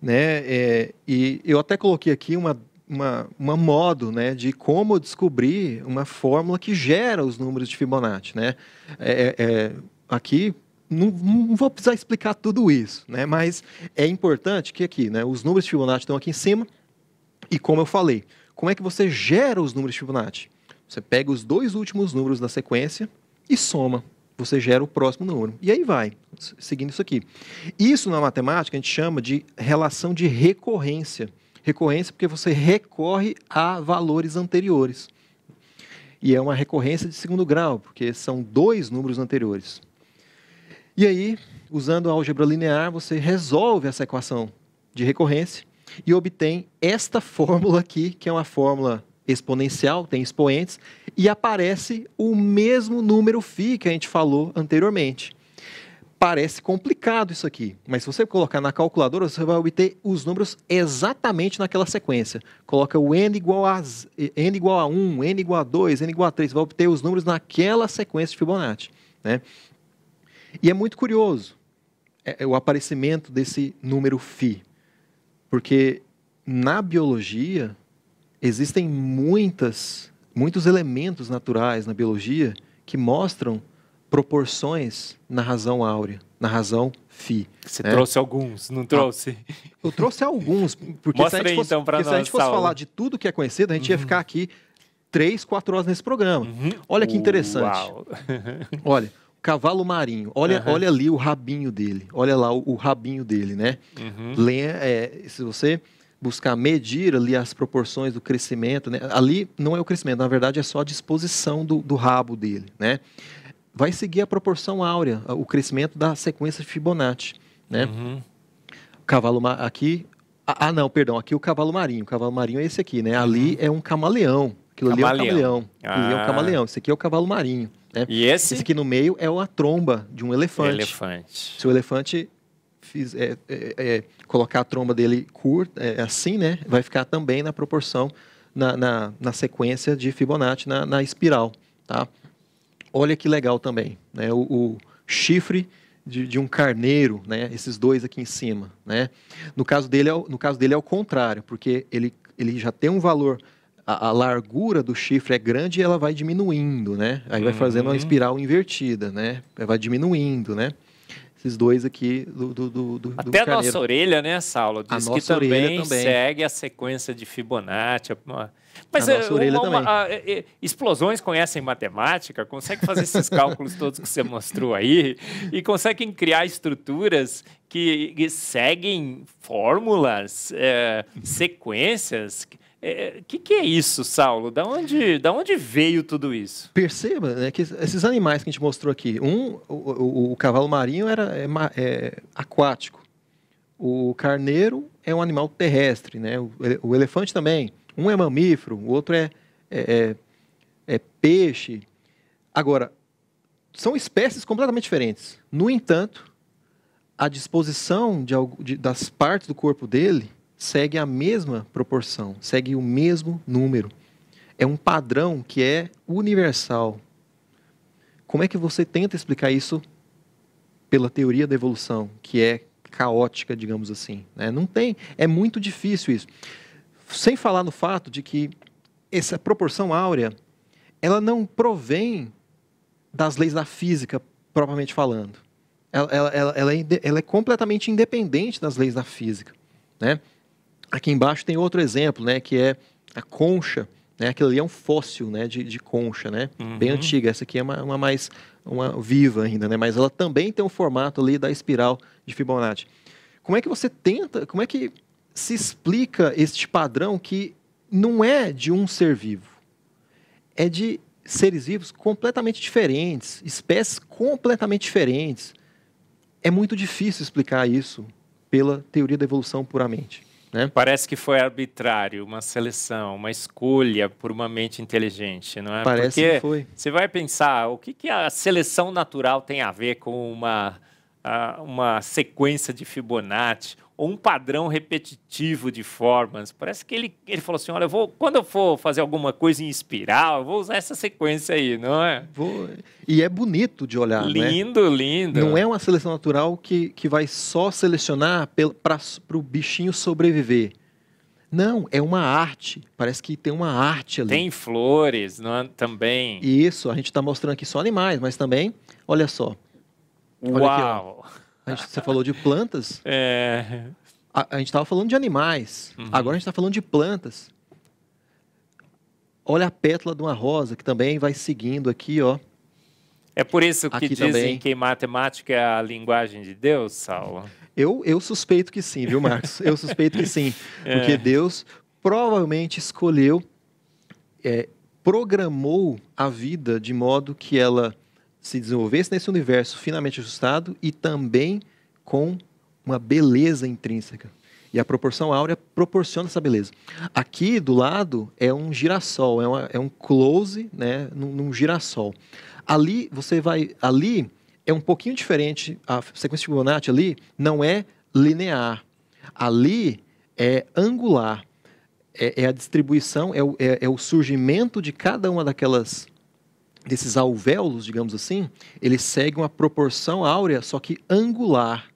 né? É, e eu até coloquei aqui uma, uma, uma modo né, de como descobrir uma fórmula que gera os números de Fibonacci, né? É, é, é aqui não, não, vou precisar explicar tudo isso, né? mas é importante que aqui, né, os números de Fibonacci estão aqui em cima, e como eu falei, como é que você gera os números de Fibonacci? Você pega os dois últimos números da sequência e soma. Você gera o próximo número. E aí vai, seguindo isso aqui. Isso na matemática a gente chama de relação de recorrência. Recorrência porque você recorre a valores anteriores. E é uma recorrência de segundo grau, porque são dois números anteriores. E aí, usando a álgebra linear, você resolve essa equação de recorrência e obtém esta fórmula aqui, que é uma fórmula exponencial, tem expoentes, e aparece o mesmo número φ que a gente falou anteriormente. Parece complicado isso aqui, mas se você colocar na calculadora, você vai obter os números exatamente naquela sequência. Coloca o n igual a, n igual a 1, n igual a 2, n igual a 3, você vai obter os números naquela sequência de Fibonacci. Né? E é muito curioso é, é o aparecimento desse número φ, porque na biologia existem muitas, muitos elementos naturais na biologia que mostram proporções na razão áurea, na razão φ. Você né? trouxe alguns, não ah, trouxe? Eu trouxe alguns, porque Mostra então, se a gente fosse, então, porque nós, se a gente fosse falar de tudo que é conhecido, a gente uhum. ia ficar aqui três, quatro horas nesse programa. Uhum. Olha que interessante. Uau. Olha, cavalo marinho. Olha, uhum. olha ali o rabinho dele. Olha lá o, o rabinho dele, né? Uhum. Lenha, é, se você buscar medir ali as proporções do crescimento, né? ali não é o crescimento, na verdade é só a disposição do, do rabo dele, né? Vai seguir a proporção áurea, o crescimento da sequência de Fibonacci, né? Uhum. Cavalo aqui, ah, ah não, perdão, aqui o cavalo marinho, o cavalo marinho é esse aqui, né? Ali uhum. é um camaleão, aquilo camaleão. ali é um camaleão, ah. ali é um ah. camaleão, esse aqui é o cavalo marinho. Né? E esse? esse aqui no meio é a tromba de um elefante. Elefante. Se o elefante fiz, é, é, é, colocar a tromba dele curta, é, é assim, né? Vai ficar também na proporção, na, na, na sequência de Fibonacci, na, na, espiral, tá? Olha que legal também, né? O, o chifre de, de, um carneiro, né? Esses dois aqui em cima, né? No caso dele, é o, no caso dele é o contrário, porque ele, ele já tem um valor a, a, largura do chifre é grande e ela vai diminuindo, né? Aí vai fazendo uhum. uma espiral invertida, né? Vai diminuindo, né? Esses dois aqui do. do, do, do Até a nossa orelha, né, Saulo? Diz a que também, também, segue a sequência de Fibonacci. Mas a uma, uma, a, eh, eh, eh, explosões conhecem matemática, conseguem fazer esses cálculos todos que você mostrou aí e conseguem criar estruturas que, que seguem fórmulas, é, sequências. Que, o é, é, que, que, é isso, Saulo? Da onde, da onde veio tudo isso? Perceba né, que esses animais que a gente mostrou aqui, um, o, o, o cavalo marinho era é, é, aquático, o carneiro é um animal terrestre, né? O, o elefante também. Um é mamífero, o outro é é, é, é peixe. Agora, são espécies completamente diferentes. No entanto, a disposição de, de, das partes do corpo dele segue a mesma proporção, segue o mesmo número. É um padrão que é universal. Como é que você tenta explicar isso pela teoria da evolução, que é caótica, digamos assim? Né? Não tem, é muito difícil isso. Sem falar no fato de que essa proporção áurea, ela não provém das leis da física propriamente falando. Ela, ela, ela, ela é, ela é completamente independente das leis da física, né? Aqui embaixo tem outro exemplo, né, que é a concha, né, aquilo ali é um fóssil, né, de, de concha, né, uhum. bem antiga. Essa aqui é uma, uma, mais uma viva ainda, né, mas ela também tem o um formato ali da espiral de Fibonacci. Como é que você tenta, como é que se explica este padrão que não é de um ser vivo, é de seres vivos completamente diferentes, espécies completamente diferentes. É muito difícil explicar isso pela teoria da evolução puramente. Né? Parece que foi arbitrário, uma seleção, uma escolha por uma mente inteligente, não é? Parece Porque que foi. Você vai pensar o que, que a seleção natural tem a ver com uma, uma sequência de Fibonacci ou um padrão repetitivo de formas. Parece que ele, ele falou assim: olha, eu vou, quando eu for fazer alguma coisa em espiral, eu vou usar essa sequência aí, não é? Vou... E é bonito de olhar. Né? Lindo, né? lindo. Não é uma seleção natural que, que vai só selecionar para o bichinho sobreviver. Não, é uma arte. Parece que tem uma arte ali. Tem flores não é? também. Isso, a gente está mostrando aqui só animais, mas também, olha só. Olha Uau! Aqui, a gente, você falou de plantas. É. A, a gente estava falando de animais. Uhum. Agora a gente está falando de plantas. Olha a pétala de uma rosa, que também vai seguindo aqui, ó. É por isso que aqui dizem também. que matemática é a linguagem de Deus, Saulo? Eu, eu suspeito que sim, viu, Marcos? Eu suspeito que sim. é. Porque Deus provavelmente escolheu, é, programou a vida de modo que ela se desenvolvesse nesse universo finamente ajustado e também com uma beleza intrínseca. E a proporção áurea proporciona essa beleza. Aqui do lado é um girassol, é, uma, é um close né, num, num, girassol. Ali você vai. Ali é um pouquinho diferente. A sequência de Fibonacci ali não é linear. Ali é angular. É, é a distribuição, é o, é, é o surgimento de cada uma daquelas desses alvéolos, digamos assim, ele segue uma proporção áurea, só que angular.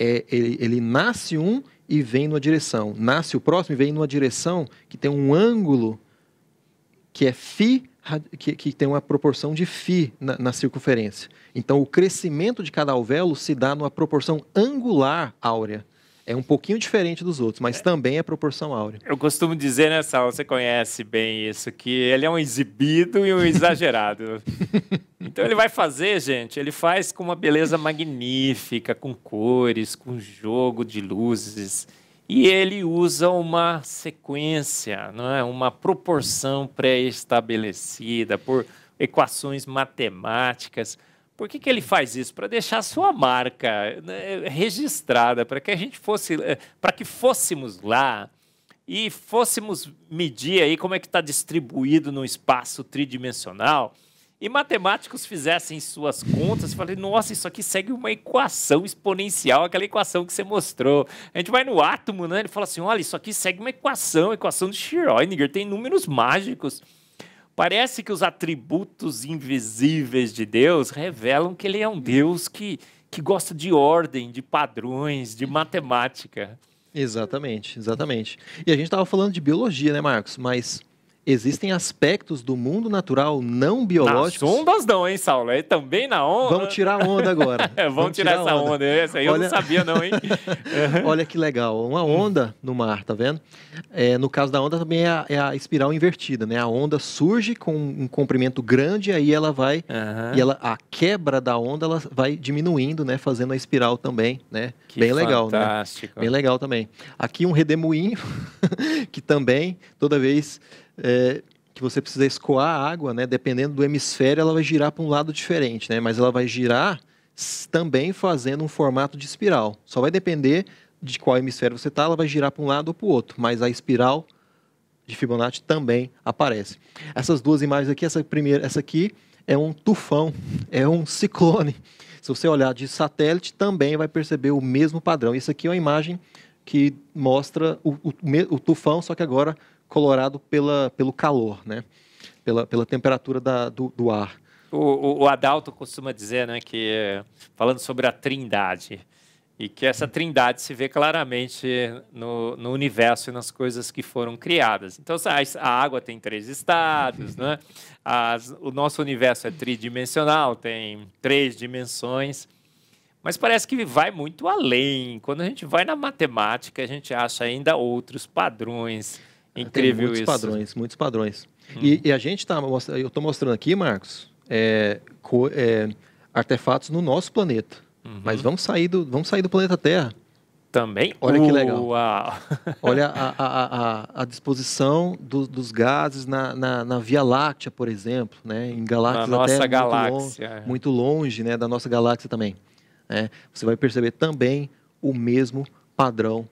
É, ele, ele nasce um e vem numa direção. Nasce o próximo e vem numa direção que tem um ângulo que é φ, que, que tem uma proporção de φ na, na, circunferência. Então, o crescimento de cada alvéolo se dá numa proporção angular áurea é um pouquinho diferente dos outros, mas é. também é proporção áurea. Eu costumo dizer, né, Sal, você conhece bem isso, que ele é um exibido e um exagerado. então ele vai fazer, gente, ele faz com uma beleza magnífica, com cores, com jogo de luzes. E ele usa uma sequência, não é? uma proporção pré-estabelecida por equações matemáticas por que, que ele faz isso? Para deixar a sua marca né, registrada, para que a gente fosse, eh, para que fôssemos lá e fôssemos medir aí como é que está distribuído no espaço tridimensional e matemáticos fizessem suas contas, falei, nossa, isso aqui segue uma equação exponencial, aquela equação que você mostrou. A gente vai no átomo, né? Ele fala assim, olha, isso aqui segue uma equação, equação de Schrödinger, tem números mágicos. Parece que os atributos invisíveis de Deus revelam que ele é um Deus que, que gosta de ordem, de padrões, de matemática. Exatamente, exatamente. E a gente estava falando de biologia, né, Marcos? Mas existem aspectos do mundo natural não biológicos. Nas ondas não, hein, Saulo? É também na onda. Vamos tirar onda agora. É, vamos, Vamos tirar, tirar essa onda. onda. Essa aí Olha... eu não sabia, não, hein? Olha que legal. Uma hum. onda no mar, tá vendo? É, no caso da onda também é a, é a, espiral invertida, né? A onda surge com um comprimento grande, aí ela vai. Uhum. E ela, a quebra da onda ela vai diminuindo, né? Fazendo a espiral também, né? Que Bem legal, né? fantástico. né? Bem legal também. Aqui um redemoinho, que também, toda vez é, que você precisa escoar a água, né? Dependendo do hemisfério, ela vai girar para um lado diferente, né? Mas ela vai girar também fazendo um formato de espiral. Só vai depender de qual hemisfério você está, ela vai girar para um lado ou para o outro, mas a espiral de Fibonacci também aparece. Essas duas imagens aqui, essa primeira, essa aqui é um tufão, é um ciclone. Se você olhar de satélite, também vai perceber o mesmo padrão. Isso aqui é uma imagem que mostra o, o, o tufão, só que agora colorado pela, pelo calor, né? pela, pela temperatura da, do, do ar. O, o, o, Adalto costuma dizer, né, que falando sobre a trindade, e que essa trindade se vê claramente no, no universo e nas coisas que foram criadas. Então, a, a água tem três estados, né? As, o nosso universo é tridimensional, tem três dimensões, mas parece que vai muito além. Quando a gente vai na matemática, a gente acha ainda outros padrões Incrível muitos isso. padrões, muitos padrões. Hum. E, e, a gente está, eu estou mostrando aqui, Marcos, é, co, é, artefatos no nosso planeta. Uhum. Mas vamos sair, do, vamos sair do planeta Terra. Também? Olha que legal. Uau. Olha a, a, a, a disposição do, dos gases na, na, na, Via Láctea, por exemplo, né? em galáxias nossa até galáxia. Muito, é. longe, muito longe né? da nossa galáxia também. É, você vai perceber também o mesmo padrão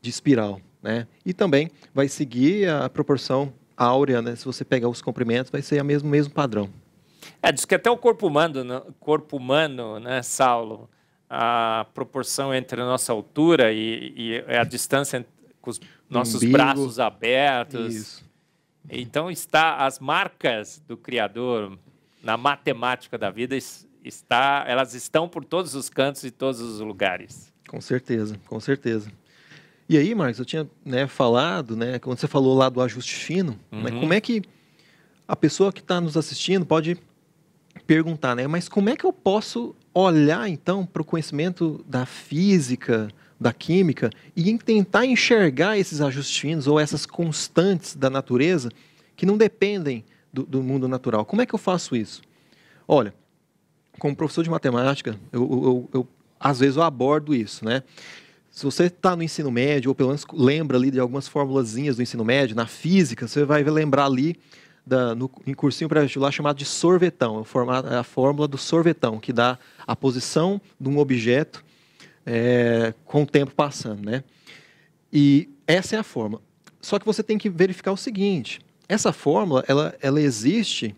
de espiral. Né? E também vai seguir a proporção áurea, né? se você pegar os comprimentos, vai ser o mesmo, mesmo padrão. É, diz que até o corpo humano, né? corpo humano né, Saulo, a proporção entre a nossa altura e, e é a distância com os nossos Umbigo. braços abertos. Isso. Então está as marcas do Criador na matemática da vida está, elas estão por todos os cantos e todos os lugares. Com certeza, com certeza. E aí, Marcos, eu tinha né, falado, né, quando você falou lá do ajuste fino, né, uhum. né, como é que a pessoa que está nos assistindo pode perguntar, né, mas como é que eu posso olhar então para o conhecimento da física, da química e tentar enxergar esses ajustes finos ou essas constantes da natureza que não dependem do, do mundo natural? Como é que eu faço isso? Olha, como professor de matemática, eu, eu, eu, às vezes eu abordo isso, né? Se você está no ensino médio, ou pelo menos lembra ali de algumas formulazinhas do ensino médio, na física, você vai lembrar ali da, no, em cursinho para vestibular chamado de sorvetão. É, é a fórmula do sorvetão, que dá a posição de um objeto é, com o tempo passando. Né? E essa é a fórmula. Só que você tem que verificar o seguinte: essa fórmula ela, ela existe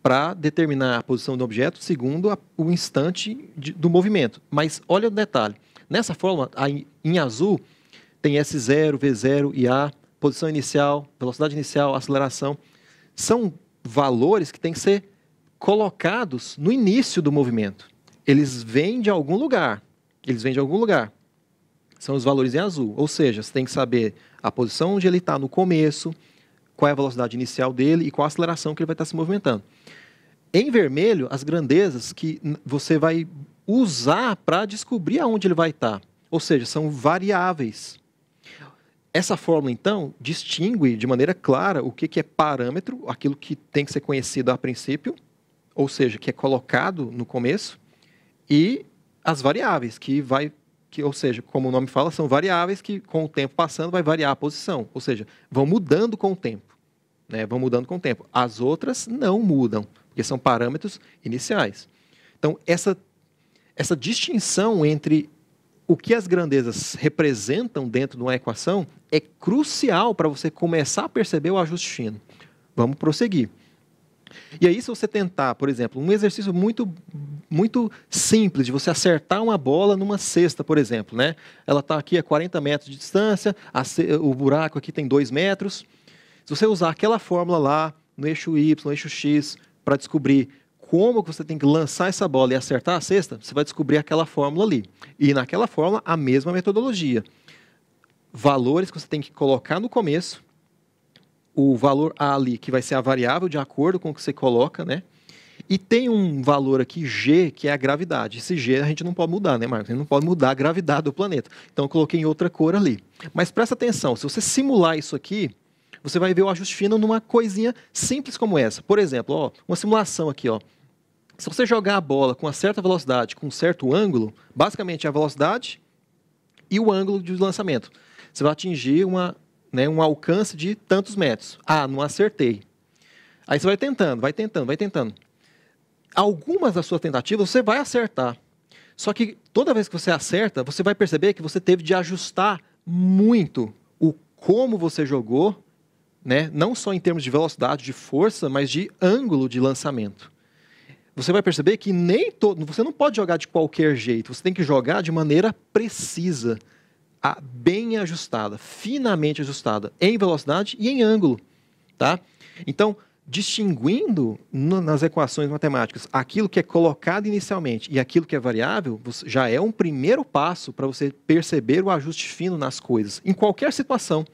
para determinar a posição do objeto segundo a, o instante de, do movimento. Mas olha o detalhe. Nessa forma, em azul, tem S0, V0 e A, posição inicial, velocidade inicial, aceleração. São valores que têm que ser colocados no início do movimento. Eles vêm de algum lugar. Eles vêm de algum lugar. São os valores em azul. Ou seja, você tem que saber a posição onde ele está no começo, qual é a velocidade inicial dele e qual a aceleração que ele vai estar tá se movimentando. Em vermelho, as grandezas que você vai usar para descobrir aonde ele vai estar. Tá. Ou seja, são variáveis. Essa fórmula, então, distingue de maneira clara o que, que é parâmetro, aquilo que tem que ser conhecido a princípio, ou seja, que é colocado no começo, e as variáveis, que vai, que, ou seja, como o nome fala, são variáveis que, com o tempo passando, vai variar a posição, ou seja, vão mudando com o tempo. Né? Vão mudando com o tempo. As outras não mudam, porque são parâmetros iniciais. Então, essa essa distinção entre o que as grandezas representam dentro de uma equação é crucial para você começar a perceber o ajuste fino. Vamos prosseguir. E aí, se você tentar, por exemplo, um exercício muito, muito simples de você acertar uma bola numa cesta, por exemplo, né? Ela está aqui a 40 metros de distância, o buraco aqui tem 2 metros. Se você usar aquela fórmula lá no eixo Y, no eixo X, para descobrir como você tem que lançar essa bola e acertar a cesta, você vai descobrir aquela fórmula ali. E naquela fórmula, a mesma metodologia. Valores que você tem que colocar no começo, o valor A ali, que vai ser a variável de acordo com o que você coloca, né? E tem um valor aqui, G, que é a gravidade. Esse G a gente não pode mudar, né, Marcos? A gente não pode mudar a gravidade do planeta. Então, eu coloquei em outra cor ali. Mas presta atenção, se você simular isso aqui, você vai ver o ajuste fino numa coisinha simples como essa. Por exemplo, ó, uma simulação aqui, ó. Se você jogar a bola com uma certa velocidade, com um certo ângulo, basicamente é a velocidade e o ângulo de lançamento. Você vai atingir uma, né, um alcance de tantos metros. Ah, não acertei. Aí você vai tentando, vai tentando, vai tentando. Algumas das suas tentativas você vai acertar. Só que toda vez que você acerta, você vai perceber que você teve de ajustar muito o como você jogou, né? não só em termos de velocidade, de força, mas de ângulo de lançamento você vai perceber que nem todo, você não pode jogar de qualquer jeito, você tem que jogar de maneira precisa, bem ajustada, finamente ajustada, em velocidade e em ângulo, tá? Então, distinguindo nas equações matemáticas aquilo que é colocado inicialmente e aquilo que é variável, já é um primeiro passo para você perceber o ajuste fino nas coisas, em qualquer situação.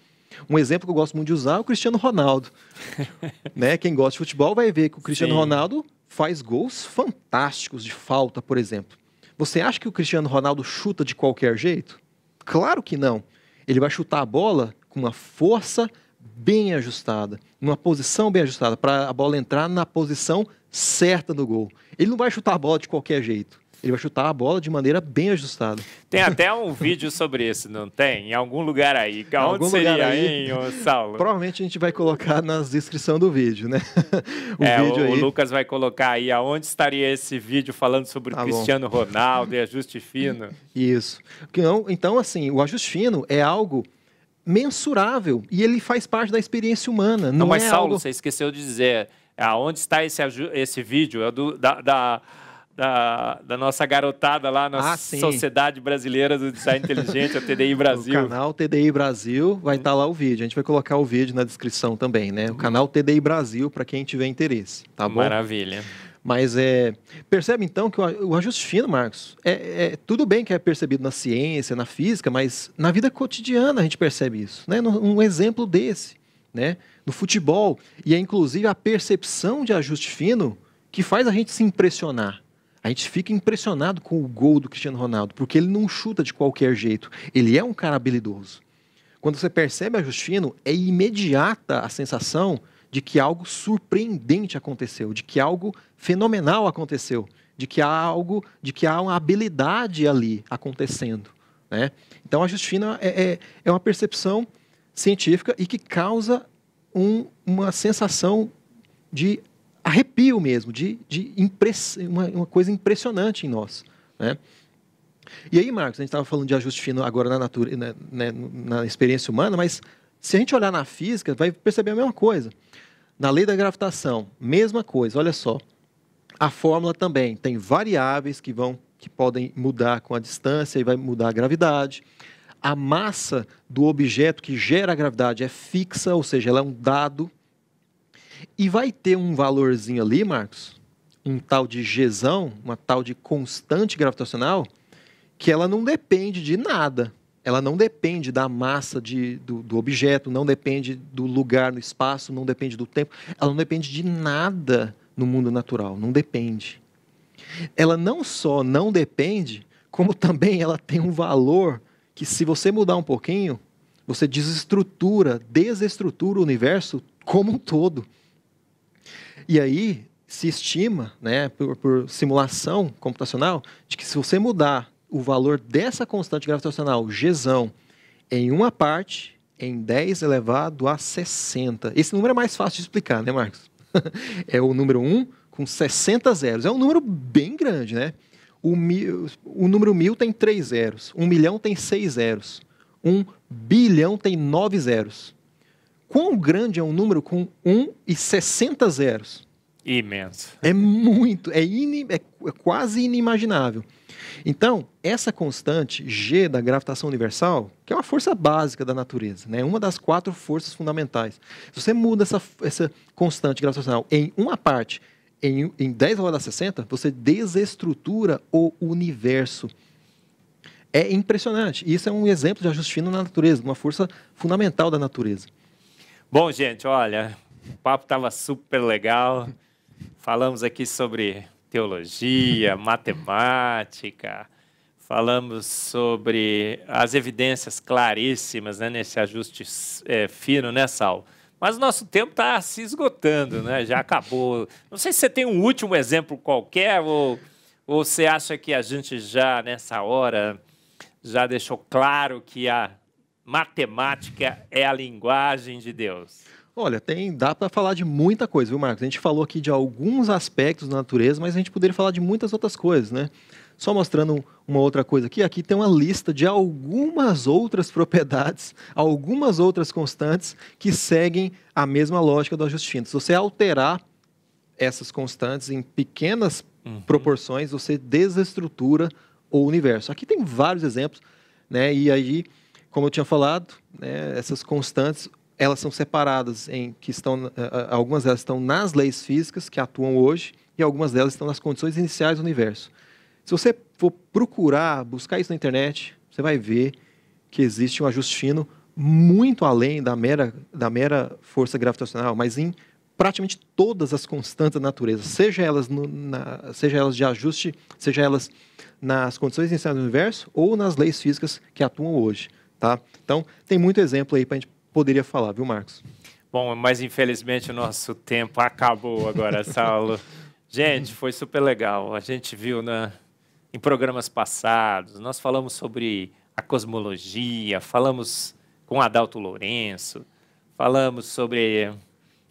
Um exemplo que eu gosto muito de usar é o Cristiano Ronaldo. né? Quem gosta de futebol vai ver que o Cristiano Sim. Ronaldo faz gols fantásticos de falta, por exemplo. Você acha que o Cristiano Ronaldo chuta de qualquer jeito? Claro que não. Ele vai chutar a bola com uma força bem ajustada, numa posição bem ajustada, para a bola entrar na posição certa do gol. Ele não vai chutar a bola de qualquer jeito ele vai chutar a bola de maneira bem ajustada. Tem até um vídeo sobre isso, não tem? Em algum lugar aí. Onde algum seria, aí, hein, Saulo? Provavelmente a gente vai colocar na descrição do vídeo, né? o é, vídeo o, aí... o Lucas vai colocar aí aonde estaria esse vídeo falando sobre tá Cristiano bom. Ronaldo e ajuste fino. Isso. Então, assim, o ajuste fino é algo mensurável e ele faz parte da experiência humana. Não, não mas, é Saulo, algo... você esqueceu de dizer aonde está esse, esse vídeo? É do, da... da da, da nossa garotada lá na ah, Sociedade Brasileira do Design Inteligente, a TDI Brasil. O canal TDI Brasil vai estar tá lá o vídeo. A gente vai colocar o vídeo na descrição também, né? O uhum. canal TDI Brasil para quem tiver interesse, tá bom? Maravilha. Mas é, percebe então que o ajuste fino, Marcos, é, é, tudo bem que é percebido na ciência, na física, mas na vida cotidiana a gente percebe isso. Né? Um exemplo desse, né? no futebol. E é inclusive a percepção de ajuste fino que faz a gente se impressionar. A gente fica impressionado com o gol do Cristiano Ronaldo, porque ele não chuta de qualquer jeito. Ele é um cara habilidoso. Quando você percebe a Justino, é imediata a sensação de que algo surpreendente aconteceu, de que algo fenomenal aconteceu, de que há algo, de que há uma habilidade ali acontecendo. Né? Então a Justina é, é, é, uma percepção científica e que causa um, uma sensação de arrepio mesmo, de, de impress, uma, uma coisa impressionante em nós. Né? E aí, Marcos, a gente estava falando de ajuste fino agora na, natura, na, né, né, na experiência humana, mas se a gente olhar na física, vai perceber a mesma coisa. Na lei da gravitação, mesma coisa, olha só. A fórmula também tem variáveis que vão que podem mudar com a distância e vai mudar a gravidade. A massa do objeto que gera a gravidade é fixa, ou seja, ela é um dado, e vai ter um valorzinho ali, Marcos, um tal de gesão, uma tal de constante gravitacional, que ela não depende de nada. Ela não depende da massa de, do, do objeto, não depende do lugar no espaço, não depende do tempo. Ela não depende de nada no mundo natural, não depende. Ela não só não depende, como também ela tem um valor que, se você mudar um pouquinho, você desestrutura, desestrutura o universo como um todo. E aí se estima, né, por, por simulação computacional, de que se você mudar o valor dessa constante gravitacional, G, em uma parte, em 10 elevado a 60. Esse número é mais fácil de explicar, né, Marcos? é o número 1 com 60 zeros. É um número bem grande, né? O, mil, o número 1000 tem 3 zeros, 1 milhão tem 6 zeros, 1 bilhão tem 9 zeros. Quão grande é um número com 1 e 60 zeros? Imenso. É muito, é, é, é quase inimaginável. Então, essa constante G da gravitação universal, que é uma força básica da natureza, né? uma das quatro forças fundamentais. Se você muda essa, essa constante gravitacional em uma parte, em, em 10 elevado a 60, você desestrutura o universo. É impressionante. Isso é um exemplo de ajuste fino na natureza, uma força fundamental da natureza. Bom, gente, olha, o papo estava super legal. Falamos aqui sobre teologia, matemática, falamos sobre as evidências claríssimas né, nesse ajuste é, fino, né, Sal? Mas o nosso tempo está se esgotando, né? Já acabou. Não sei se você tem um último exemplo qualquer ou, ou você acha que a gente já, nessa hora, já deixou claro que a matemática é a linguagem de Deus? Olha, tem, dá para falar de muita coisa, viu, Marcos? A gente falou aqui de alguns aspectos da natureza, mas a gente poderia falar de muitas outras coisas, né? Só mostrando uma outra coisa aqui, aqui tem uma lista de algumas outras propriedades, algumas outras constantes que seguem a mesma lógica do ajuste fino. Se você alterar essas constantes em pequenas uhum. proporções, você desestrutura o universo. Aqui tem vários exemplos, né? E aí como eu tinha falado, né, essas constantes elas são separadas em que estão eh, eh, algumas delas estão nas leis físicas que atuam hoje e algumas delas estão nas condições iniciais do universo. Se você for procurar, buscar isso na internet, você vai ver que existe um ajuste fino muito além da mera, da mera força gravitacional, mas em praticamente todas as constantes da natureza, seja elas, no, na, seja elas de ajuste, seja elas nas condições iniciais do universo ou nas leis físicas que atuam hoje. Tá? Então, tem muito exemplo aí para a gente poderia falar, viu, Marcos? Bom, mas infelizmente o nosso tempo acabou agora, Saulo. gente, foi super legal. A gente viu na, né, em programas passados, nós falamos sobre a cosmologia, falamos com Adalto Lourenço, falamos sobre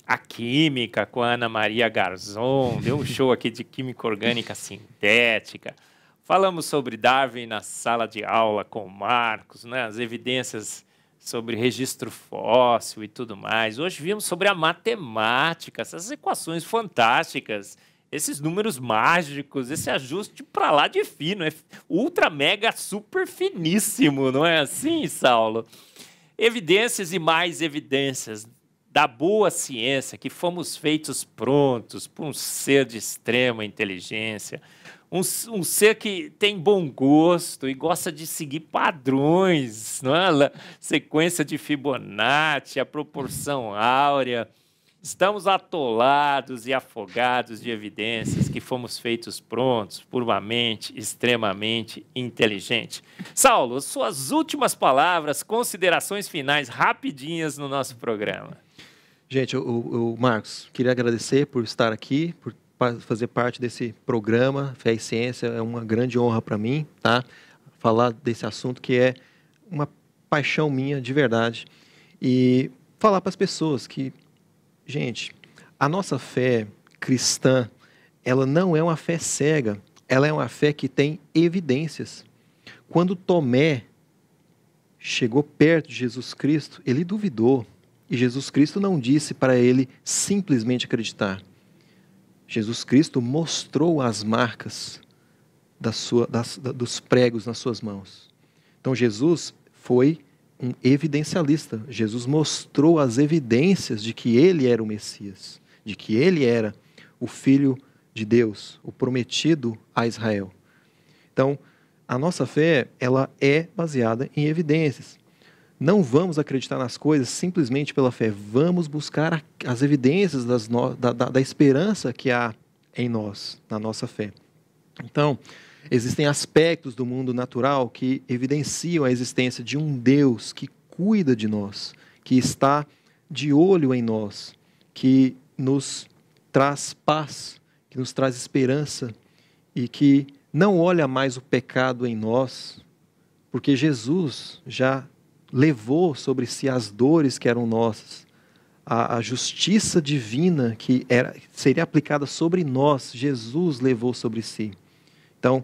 a química com a Ana Maria Garzon, deu um show aqui de química orgânica sintética. Falamos sobre Darwin na sala de aula com o Marcos, né? as evidências sobre registro fóssil e tudo mais. Hoje vimos sobre a matemática, essas equações fantásticas, esses números mágicos, esse ajuste para lá de fino, é ultra mega super finíssimo, não é assim, Saulo? Evidências e mais evidências da boa ciência que fomos feitos prontos por um ser de extrema inteligência um, um, ser que tem bom gosto e gosta de seguir padrões, não é? sequência de Fibonacci, a proporção áurea. Estamos atolados e afogados de evidências que fomos feitos prontos por uma mente extremamente inteligente. Saulo, suas últimas palavras, considerações finais rapidinhas no nosso programa. Gente, o, o Marcos, queria agradecer por estar aqui, por fazer parte desse programa Fé e Ciência é uma grande honra para mim, tá? Falar desse assunto que é uma paixão minha de verdade e falar para as pessoas que, gente, a nossa fé cristã, ela não é uma fé cega, ela é uma fé que tem evidências. Quando Tomé chegou perto de Jesus Cristo, ele duvidou. E Jesus Cristo não disse para ele simplesmente acreditar. Jesus Cristo mostrou as marcas da sua, das, da, dos pregos nas suas mãos. Então Jesus foi um evidencialista. Jesus mostrou as evidências de que ele era o Messias, de que ele era o Filho de Deus, o prometido a Israel. Então, a nossa fé, ela é baseada em evidências. Não vamos acreditar nas coisas simplesmente pela fé. Vamos buscar as evidências no... da, da, da esperança que há em nós, na nossa fé. Então, existem aspectos do mundo natural que evidenciam a existência de um Deus que cuida de nós, que está de olho em nós, que nos traz paz, que nos traz esperança e que não olha mais o pecado em nós, porque Jesus já levou sobre si as dores que eram nossas, a, a justiça divina que era, seria aplicada sobre nós, Jesus levou sobre si. Então,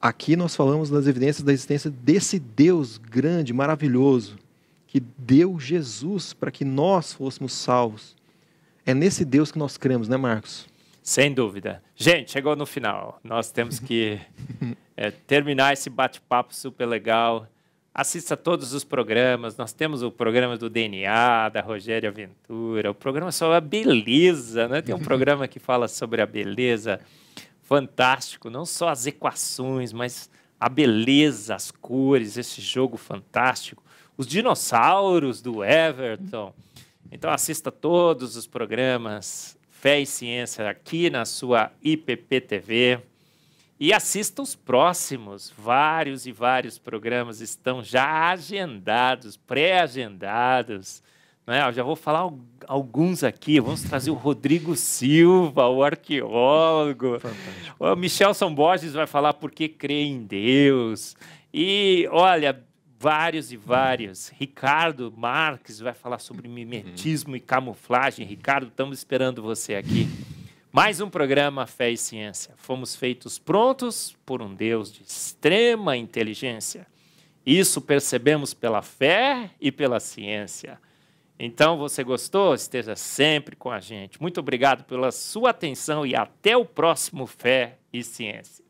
aqui nós falamos das evidências da existência desse Deus grande, maravilhoso, que deu Jesus para que nós fôssemos salvos. É nesse Deus que nós cremos, né, Marcos? Sem dúvida. Gente, chegou no final. Nós temos que é, terminar esse bate-papo super legal assista todos os programas. Nós temos o programa do DNA, da Rogéria Ventura, o programa sobre a beleza, né? Tem um programa que fala sobre a beleza fantástico, não só as equações, mas a beleza, as cores, esse jogo fantástico. Os dinossauros do Everton. Então assista todos os programas Fé e Ciência aqui na sua IPP TV. E assista os próximos. Vários e vários programas estão já agendados, pré-agendados. Né? já vou falar alguns aqui. Vamos trazer o Rodrigo Silva, o arqueólogo. Fantástico. O Michelson Borges vai falar por que crê em Deus. E, olha, vários e vários. Ricardo Marques vai falar sobre mimetismo e camuflagem. Ricardo, estamos esperando você aqui. Mais um programa Fé e Ciência. Fomos feitos prontos por um Deus de extrema inteligência. Isso percebemos pela fé e pela ciência. Então, você gostou? Esteja sempre com a gente. Muito obrigado pela sua atenção e até o próximo Fé e Ciência.